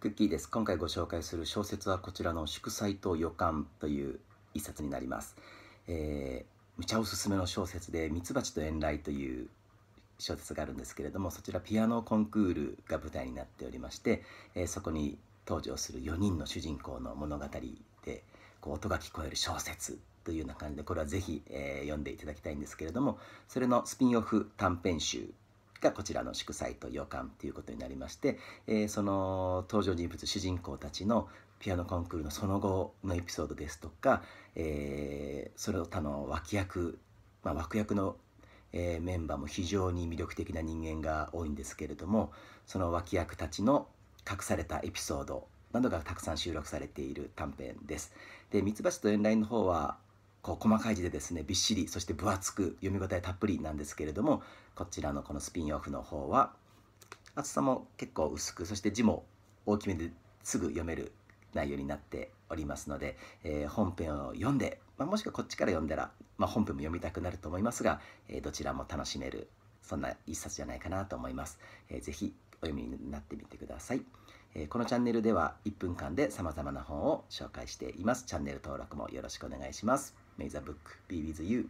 クッキーです今回ご紹介する小説はこちらの「祝祭と予感」という一冊になります、えー、むちゃおすすめの小説で「ミツバチと遠雷」という小説があるんですけれどもそちらピアノコンクールが舞台になっておりまして、えー、そこに登場する4人の主人公の物語でこう音が聞こえる小説というような感じでこれは是非えー、読んでいただきたいんですけれどもそれのスピンオフ短編集がこちらの祝祭と洋館ということになりまして、えー、その登場人物主人公たちのピアノコンクールのその後のエピソードですとか、えー、それを他の脇役、まあ、脇役の、えー、メンバーも非常に魅力的な人間が多いんですけれどもその脇役たちの隠されたエピソードなどがたくさん収録されている短編です。で「ミツバチと遠雷」の方はこう細かい字でですねびっしりそして分厚く読み応えたっぷりなんですけれどもこちらのこのスピンオフの方は厚さも結構薄くそして字も大きめですぐ読める内容になっておりますので、えー、本編を読んで、まあ、もしくはこっちから読んだら、まあ、本編も読みたくなると思いますが、えー、どちらも楽しめるそんな一冊じゃないかなと思います。えー、ぜひお読みになってみてください。えー、このチャンネルでは1分間で様々な本を紹介しています。チャンネル登録もよろしくお願いします。メイザブック BeWithYou